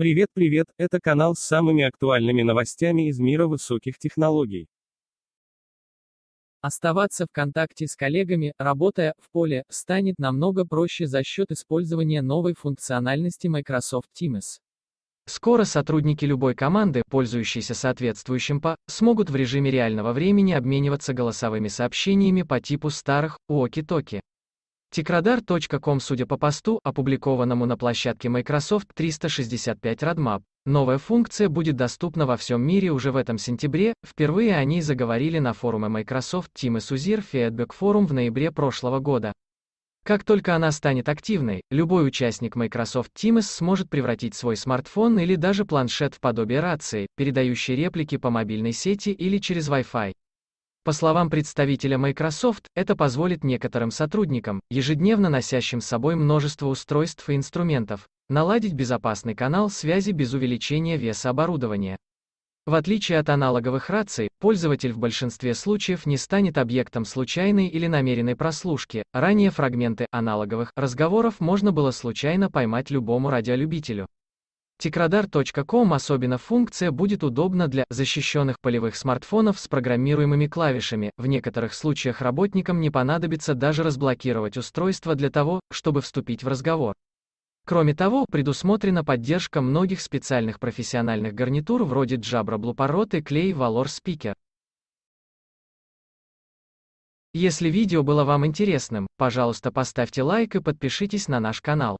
Привет, привет, это канал с самыми актуальными новостями из мира высоких технологий. Оставаться в контакте с коллегами, работая в поле, станет намного проще за счет использования новой функциональности Microsoft Teams. Скоро сотрудники любой команды, пользующиеся соответствующим ПА, смогут в режиме реального времени обмениваться голосовыми сообщениями по типу старых уоки-токи. Tikradar.com Судя по посту, опубликованному на площадке Microsoft 365 Roadmap, новая функция будет доступна во всем мире уже в этом сентябре, впервые они заговорили на форуме Microsoft Team и Сузир Feedback Forum в ноябре прошлого года. Как только она станет активной, любой участник Microsoft Teams сможет превратить свой смартфон или даже планшет в подобие рации, передающей реплики по мобильной сети или через Wi-Fi. По словам представителя Microsoft, это позволит некоторым сотрудникам, ежедневно носящим с собой множество устройств и инструментов, наладить безопасный канал связи без увеличения веса оборудования. В отличие от аналоговых раций, пользователь в большинстве случаев не станет объектом случайной или намеренной прослушки. Ранее фрагменты аналоговых разговоров можно было случайно поймать любому радиолюбителю. Tikradar.com особенно функция будет удобна для защищенных полевых смартфонов с программируемыми клавишами. В некоторых случаях работникам не понадобится даже разблокировать устройство для того, чтобы вступить в разговор. Кроме того, предусмотрена поддержка многих специальных профессиональных гарнитур вроде Jabra Blueparrot и Clay Valor Speaker. Если видео было вам интересным, пожалуйста поставьте лайк и подпишитесь на наш канал.